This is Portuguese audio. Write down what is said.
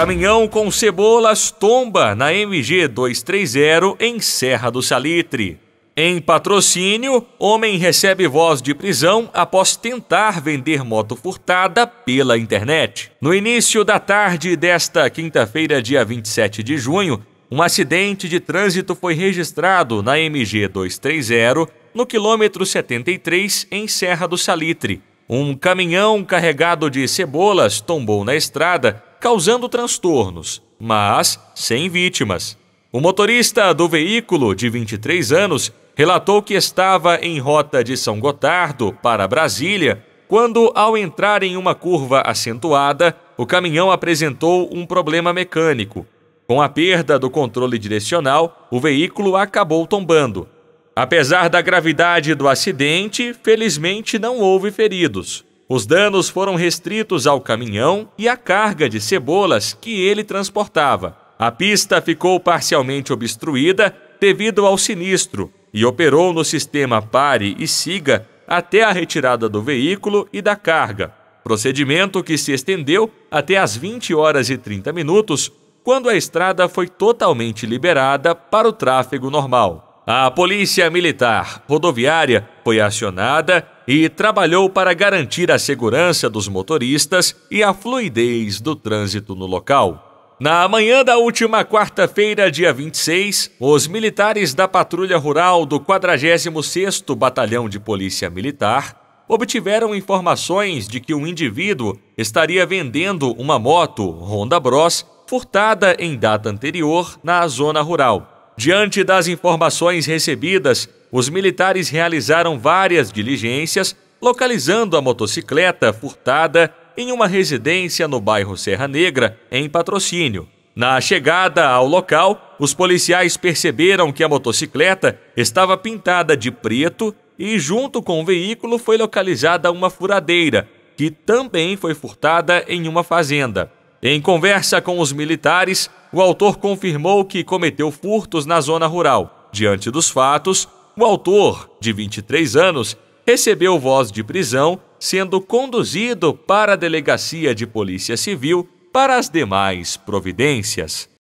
Caminhão com cebolas tomba na MG 230 em Serra do Salitre. Em patrocínio, homem recebe voz de prisão após tentar vender moto furtada pela internet. No início da tarde desta quinta-feira, dia 27 de junho, um acidente de trânsito foi registrado na MG 230, no quilômetro 73, em Serra do Salitre. Um caminhão carregado de cebolas tombou na estrada causando transtornos, mas sem vítimas. O motorista do veículo, de 23 anos, relatou que estava em rota de São Gotardo para Brasília quando, ao entrar em uma curva acentuada, o caminhão apresentou um problema mecânico. Com a perda do controle direcional, o veículo acabou tombando. Apesar da gravidade do acidente, felizmente não houve feridos. Os danos foram restritos ao caminhão e à carga de cebolas que ele transportava. A pista ficou parcialmente obstruída devido ao sinistro e operou no sistema pare e siga até a retirada do veículo e da carga, procedimento que se estendeu até às 20 horas e 30 minutos, quando a estrada foi totalmente liberada para o tráfego normal. A Polícia Militar Rodoviária foi acionada e trabalhou para garantir a segurança dos motoristas e a fluidez do trânsito no local. Na manhã da última quarta-feira, dia 26, os militares da Patrulha Rural do 46º Batalhão de Polícia Militar obtiveram informações de que um indivíduo estaria vendendo uma moto Honda Bros furtada em data anterior na zona rural. Diante das informações recebidas, os militares realizaram várias diligências, localizando a motocicleta furtada em uma residência no bairro Serra Negra, em patrocínio. Na chegada ao local, os policiais perceberam que a motocicleta estava pintada de preto e, junto com o veículo, foi localizada uma furadeira, que também foi furtada em uma fazenda. Em conversa com os militares, o autor confirmou que cometeu furtos na zona rural. Diante dos fatos, o autor, de 23 anos, recebeu voz de prisão, sendo conduzido para a Delegacia de Polícia Civil para as demais providências.